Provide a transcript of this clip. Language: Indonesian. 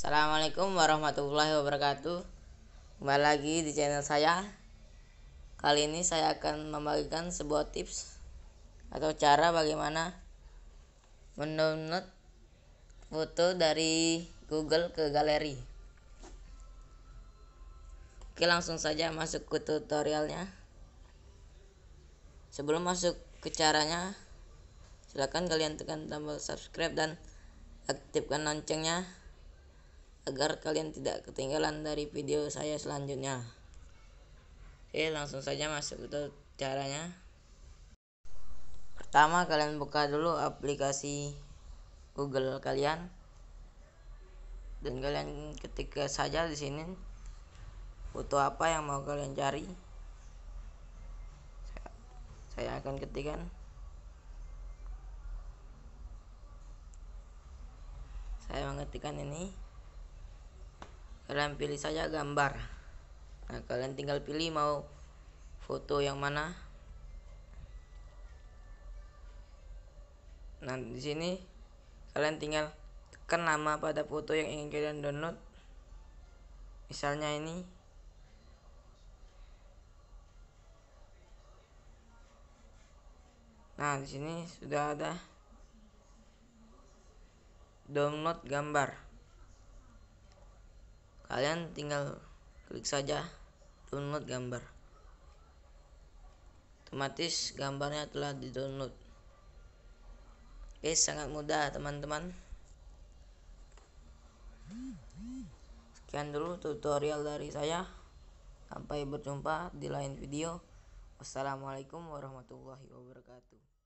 Assalamualaikum warahmatullahi wabarakatuh Kembali lagi di channel saya Kali ini saya akan membagikan sebuah tips Atau cara bagaimana Mendownload foto dari Google ke galeri Oke langsung saja masuk ke tutorialnya Sebelum masuk ke caranya silahkan kalian tekan tombol subscribe dan aktifkan loncengnya agar kalian tidak ketinggalan dari video saya selanjutnya oke langsung saja masuk ke caranya pertama kalian buka dulu aplikasi Google kalian dan kalian ketik saja di sini foto apa yang mau kalian cari saya akan ketikkan saya mengetikkan ini kalian pilih saja gambar nah kalian tinggal pilih mau foto yang mana nah di sini kalian tinggal tekan nama pada foto yang ingin kalian download misalnya ini nah di sini sudah ada download gambar kalian tinggal klik saja download gambar otomatis gambarnya telah di download oke sangat mudah teman-teman sekian dulu tutorial dari saya sampai berjumpa di lain video wassalamualaikum warahmatullahi wabarakatuh